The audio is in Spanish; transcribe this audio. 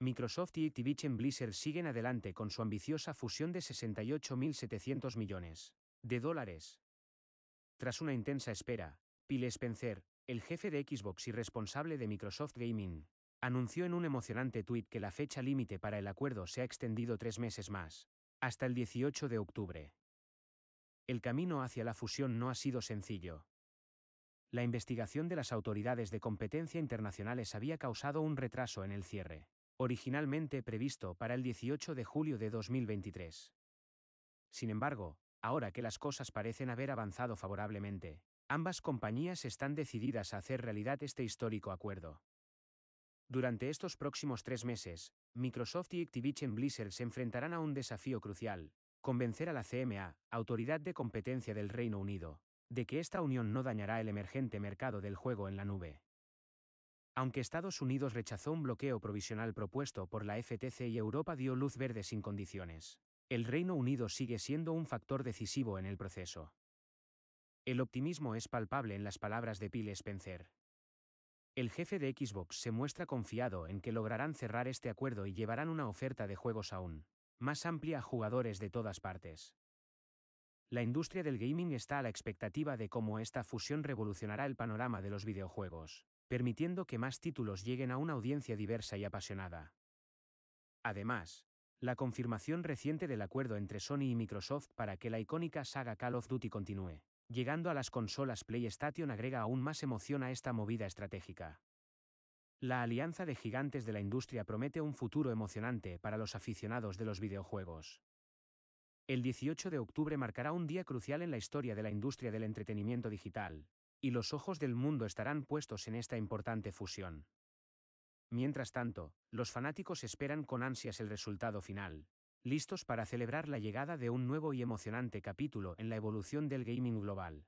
Microsoft y Activision Blizzard siguen adelante con su ambiciosa fusión de 68.700 millones de dólares. Tras una intensa espera, Phil Spencer, el jefe de Xbox y responsable de Microsoft Gaming, anunció en un emocionante tuit que la fecha límite para el acuerdo se ha extendido tres meses más, hasta el 18 de octubre. El camino hacia la fusión no ha sido sencillo la investigación de las autoridades de competencia internacionales había causado un retraso en el cierre originalmente previsto para el 18 de julio de 2023. Sin embargo, ahora que las cosas parecen haber avanzado favorablemente, ambas compañías están decididas a hacer realidad este histórico acuerdo. Durante estos próximos tres meses, Microsoft y Activision Blizzard se enfrentarán a un desafío crucial, convencer a la CMA, Autoridad de Competencia del Reino Unido, de que esta unión no dañará el emergente mercado del juego en la nube. Aunque Estados Unidos rechazó un bloqueo provisional propuesto por la FTC y Europa dio luz verde sin condiciones, el Reino Unido sigue siendo un factor decisivo en el proceso. El optimismo es palpable en las palabras de Phil Spencer. El jefe de Xbox se muestra confiado en que lograrán cerrar este acuerdo y llevarán una oferta de juegos aún más amplia a jugadores de todas partes. La industria del gaming está a la expectativa de cómo esta fusión revolucionará el panorama de los videojuegos permitiendo que más títulos lleguen a una audiencia diversa y apasionada. Además, la confirmación reciente del acuerdo entre Sony y Microsoft para que la icónica saga Call of Duty continúe, llegando a las consolas PlayStation agrega aún más emoción a esta movida estratégica. La alianza de gigantes de la industria promete un futuro emocionante para los aficionados de los videojuegos. El 18 de octubre marcará un día crucial en la historia de la industria del entretenimiento digital, y los ojos del mundo estarán puestos en esta importante fusión. Mientras tanto, los fanáticos esperan con ansias el resultado final, listos para celebrar la llegada de un nuevo y emocionante capítulo en la evolución del gaming global.